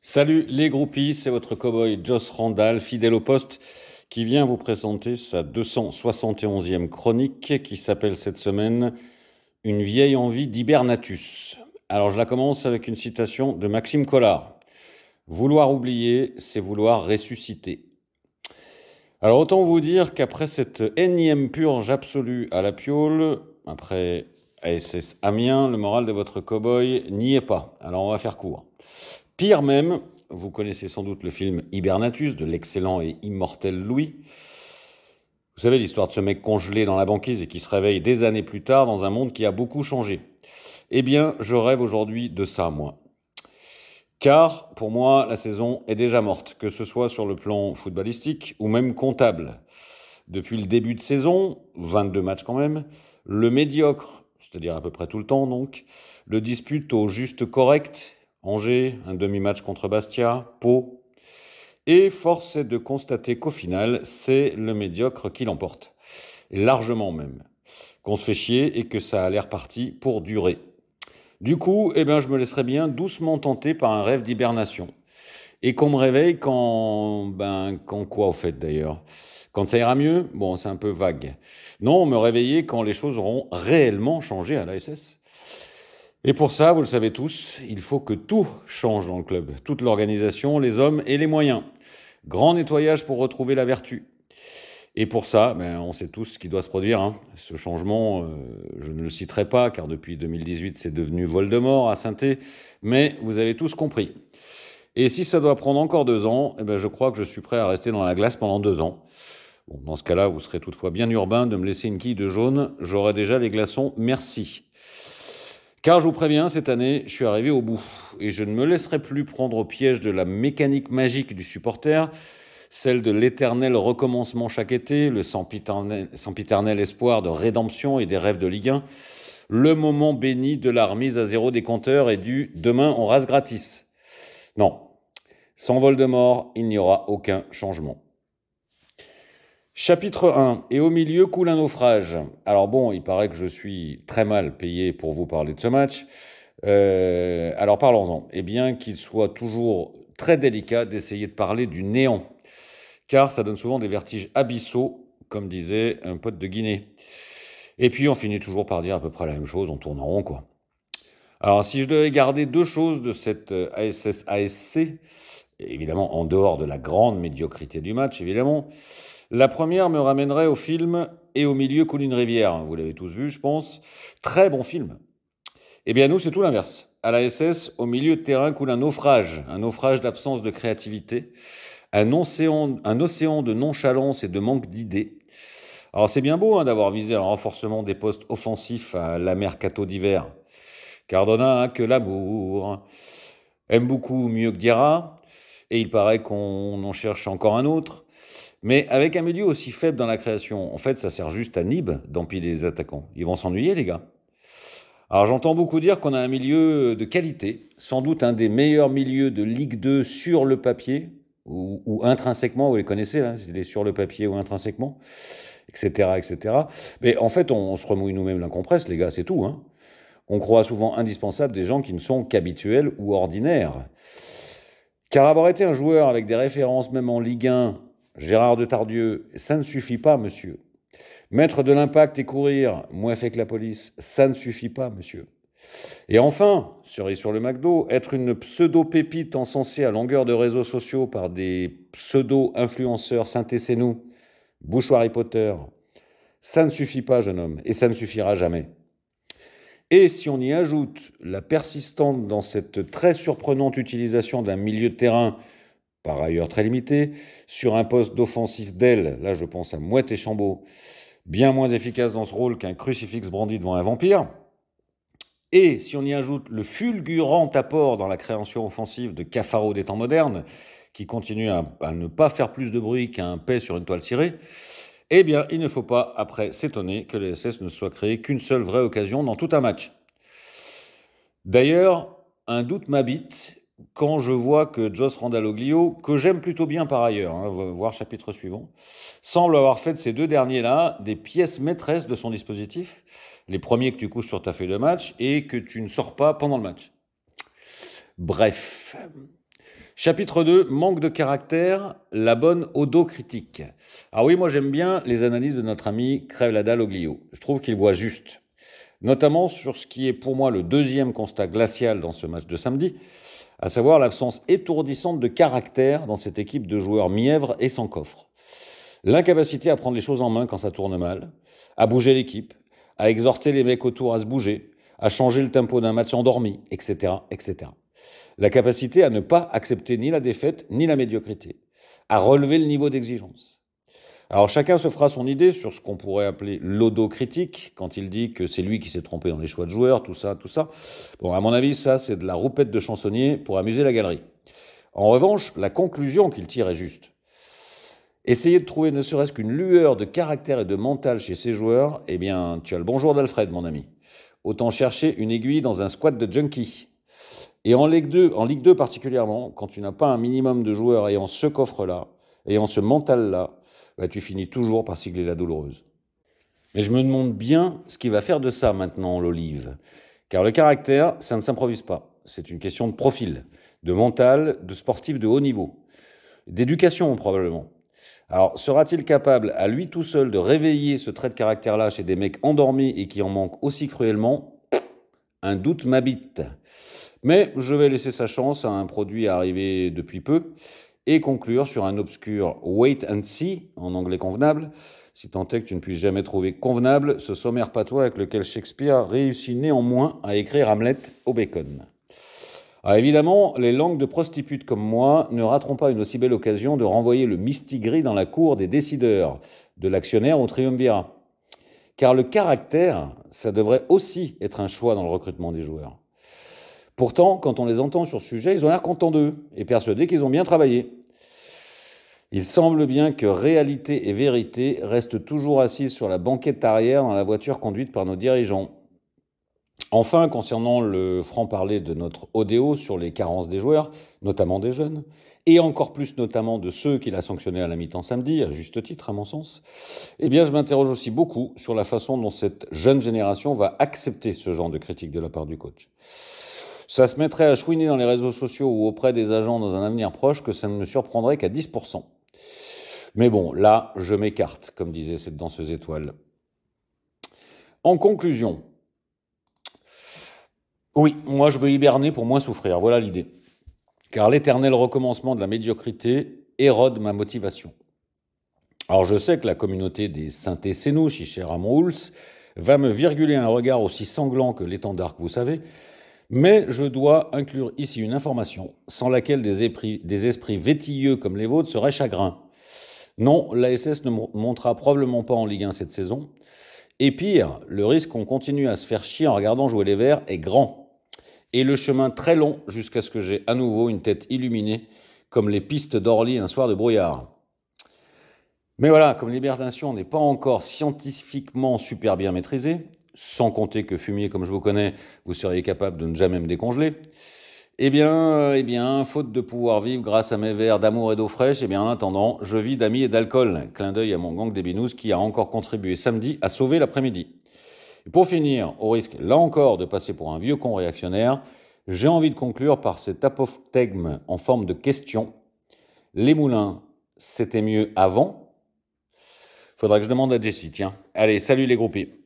Salut les groupies, c'est votre cowboy Joss Randall, fidèle au poste, qui vient vous présenter sa 271e chronique qui s'appelle cette semaine Une vieille envie d'hibernatus. Alors je la commence avec une citation de Maxime Collard. Vouloir oublier, c'est vouloir ressusciter. Alors autant vous dire qu'après cette énième purge absolue à la piole, après ASS Amiens, le moral de votre cowboy n'y est pas. Alors on va faire court. Pire même, vous connaissez sans doute le film Hibernatus de l'excellent et immortel Louis. Vous savez l'histoire de ce mec congelé dans la banquise et qui se réveille des années plus tard dans un monde qui a beaucoup changé. Eh bien, je rêve aujourd'hui de ça, moi. Car, pour moi, la saison est déjà morte, que ce soit sur le plan footballistique ou même comptable. Depuis le début de saison, 22 matchs quand même, le médiocre, c'est-à-dire à peu près tout le temps donc, le dispute au juste correct Angers, un demi-match contre Bastia, Pau. Et force est de constater qu'au final, c'est le médiocre qui l'emporte. Largement même. Qu'on se fait chier et que ça a l'air parti pour durer. Du coup, eh ben, je me laisserai bien doucement tenter par un rêve d'hibernation. Et qu'on me réveille quand. Ben, quand quoi, au fait, d'ailleurs Quand ça ira mieux Bon, c'est un peu vague. Non, me réveiller quand les choses auront réellement changé à l'ASS. Et pour ça, vous le savez tous, il faut que tout change dans le club, toute l'organisation, les hommes et les moyens. Grand nettoyage pour retrouver la vertu. Et pour ça, ben, on sait tous ce qui doit se produire. Hein. Ce changement, euh, je ne le citerai pas, car depuis 2018, c'est devenu Voldemort à saint mais vous avez tous compris. Et si ça doit prendre encore deux ans, eh ben, je crois que je suis prêt à rester dans la glace pendant deux ans. dans ce cas-là, vous serez toutefois bien urbain de me laisser une quille de jaune, j'aurai déjà les glaçons, merci. Car je vous préviens, cette année, je suis arrivé au bout et je ne me laisserai plus prendre au piège de la mécanique magique du supporter, celle de l'éternel recommencement chaque été, le sans espoir de rédemption et des rêves de Ligue 1, le moment béni de la remise à zéro des compteurs et du demain on rase gratis. Non, sans vol de mort, il n'y aura aucun changement. Chapitre 1. Et au milieu coule un naufrage. Alors bon, il paraît que je suis très mal payé pour vous parler de ce match. Euh, alors parlons-en. Eh bien qu'il soit toujours très délicat d'essayer de parler du néant, car ça donne souvent des vertiges abyssaux, comme disait un pote de Guinée. Et puis on finit toujours par dire à peu près la même chose, on tourne en rond quoi. Alors si je devais garder deux choses de cette euh, ASS-ASC, évidemment en dehors de la grande médiocrité du match, évidemment, la première me ramènerait au film Et au milieu coule une rivière. Vous l'avez tous vu, je pense. Très bon film. Eh bien, nous, c'est tout l'inverse. À la SS, au milieu de terrain coule un naufrage, un naufrage d'absence de créativité, un océan, de nonchalance et de manque d'idées. Alors, c'est bien beau hein, d'avoir visé un renforcement des postes offensifs à la mercato d'hiver. Cardona hein, que l'amour. Aime beaucoup mieux que Guerra et il paraît qu'on en cherche encore un autre. Mais avec un milieu aussi faible dans la création, en fait, ça sert juste à Nib d'empiler les attaquants. Ils vont s'ennuyer, les gars. Alors j'entends beaucoup dire qu'on a un milieu de qualité, sans doute un des meilleurs milieux de Ligue 2 hein, sur le papier, ou, intrinsèquement, vous les connaissez, là, c'est sur le papier ou intrinsèquement, etc., etc. Mais en fait, on, se remouille nous-mêmes la compresse, les gars, c'est tout. Hein. On croit souvent indispensable des gens qui ne sont qu'habituels ou ordinaires. Car avoir été un joueur avec des références, même en Ligue 1, Gérard de Tardieu, ça ne suffit pas, monsieur. Mettre de l'impact et courir, moins fait que la police, ça ne suffit pas, monsieur. Et enfin, cerise sur le McDo, être une pseudo-pépite encensée à longueur de réseaux sociaux par des pseudo-influenceurs saint nous, Bouchoir Harry Potter, ça ne suffit pas, jeune homme, et ça ne suffira jamais. Et si on y ajoute la persistante dans cette très surprenante utilisation d'un milieu de terrain, par ailleurs très limité, sur un poste d'offensif d'aile, là je pense à Mouette et Chambaud, bien moins efficace dans ce rôle qu'un crucifix brandi devant un vampire, et si on y ajoute le fulgurant apport dans la création offensive de Cafaro des temps modernes, qui continue à, à ne pas faire plus de bruit qu'un paix sur une toile cirée, eh bien, il ne faut pas après s'étonner que les SS ne soient créés qu'une seule vraie occasion dans tout un match. D'ailleurs, un doute m'habite quand je vois que Joss Randaloglio, que j'aime plutôt bien par ailleurs, hein, va voir chapitre suivant, semble avoir fait de ces deux derniers-là des pièces maîtresses de son dispositif, les premiers que tu couches sur ta feuille de match et que tu ne sors pas pendant le match. Bref, Chapitre 2, manque de caractère, la bonne odo Ah oui, moi j'aime bien les analyses de notre ami Crève la dalle Oglio. Je trouve qu'il voit juste. Notamment sur ce qui est pour moi le deuxième constat glacial dans ce match de samedi, à savoir l'absence étourdissante de caractère dans cette équipe de joueurs mièvres et sans coffre. L'incapacité à prendre les choses en main quand ça tourne mal, à bouger l'équipe, à exhorter les mecs autour à se bouger, à changer le tempo d'un match endormi, etc. etc la capacité à ne pas accepter ni la défaite ni la médiocrité, à relever le niveau d'exigence. Alors chacun se fera son idée sur ce qu'on pourrait appeler l'odo critique quand il dit que c'est lui qui s'est trompé dans les choix de joueurs, tout ça, tout ça. Bon, à mon avis, ça, c'est de la roupette de chansonnier pour amuser la galerie. En revanche, la conclusion qu'il tire est juste. Essayer de trouver ne serait-ce qu'une lueur de caractère et de mental chez ces joueurs, eh bien, tu as le bonjour d'Alfred, mon ami. Autant chercher une aiguille dans un squat de junkie. Et en Ligue 2, en Ligue 2 particulièrement, quand tu n'as pas un minimum de joueurs ayant ce coffre-là, ayant ce mental-là, bah, tu finis toujours par sigler la douloureuse. Mais je me demande bien ce qu'il va faire de ça maintenant, l'olive. Car le caractère, ça ne s'improvise pas. C'est une question de profil, de mental, de sportif de haut niveau. D'éducation, probablement. Alors, sera-t-il capable, à lui tout seul, de réveiller ce trait de caractère-là chez des mecs endormis et qui en manquent aussi cruellement un doute m'habite. Mais je vais laisser sa chance à un produit arrivé depuis peu et conclure sur un obscur wait and see, en anglais convenable, si tant est que tu ne puisses jamais trouver convenable ce sommaire patois avec lequel Shakespeare réussit néanmoins à écrire Hamlet au bacon. Ah, évidemment, les langues de prostitutes comme moi ne rateront pas une aussi belle occasion de renvoyer le mistigris dans la cour des décideurs, de l'actionnaire au triumvirat. Car le caractère, ça devrait aussi être un choix dans le recrutement des joueurs. Pourtant, quand on les entend sur ce sujet, ils ont l'air contents d'eux et persuadés qu'ils ont bien travaillé. Il semble bien que réalité et vérité restent toujours assises sur la banquette arrière dans la voiture conduite par nos dirigeants. Enfin, concernant le franc-parler de notre ODO sur les carences des joueurs, notamment des jeunes, et encore plus notamment de ceux qu'il a sanctionnés à la mi-temps samedi, à juste titre à mon sens, eh bien je m'interroge aussi beaucoup sur la façon dont cette jeune génération va accepter ce genre de critique de la part du coach. Ça se mettrait à chouiner dans les réseaux sociaux ou auprès des agents dans un avenir proche que ça ne me surprendrait qu'à 10%. Mais bon, là, je m'écarte, comme disait cette danseuse étoile. En conclusion, oui, moi je veux hiberner pour moins souffrir, voilà l'idée car l'éternel recommencement de la médiocrité érode ma motivation. Alors je sais que la communauté des synthés à mon houls, va me virguler un regard aussi sanglant que l'étendard que vous savez, mais je dois inclure ici une information sans laquelle des, des esprits vétilleux comme les vôtres seraient chagrins. Non, l'ASS ne montera probablement pas en Ligue 1 cette saison. Et pire, le risque qu'on continue à se faire chier en regardant jouer les Verts est grand et le chemin très long jusqu'à ce que j'ai à nouveau une tête illuminée comme les pistes d'Orly un soir de brouillard. Mais voilà, comme Libertation n'est pas encore scientifiquement super bien maîtrisée, sans compter que fumier comme je vous connais, vous seriez capable de ne jamais me décongeler, eh bien, euh, eh bien, faute de pouvoir vivre grâce à mes verres d'amour et d'eau fraîche, eh bien, en attendant, je vis d'amis et d'alcool. Clin d'œil à mon gang des binous qui a encore contribué samedi à sauver l'après-midi. Et pour finir, au risque là encore de passer pour un vieux con réactionnaire, j'ai envie de conclure par cet apophthegme en forme de question. Les moulins, c'était mieux avant Faudra que je demande à Jessie, tiens. Allez, salut les groupies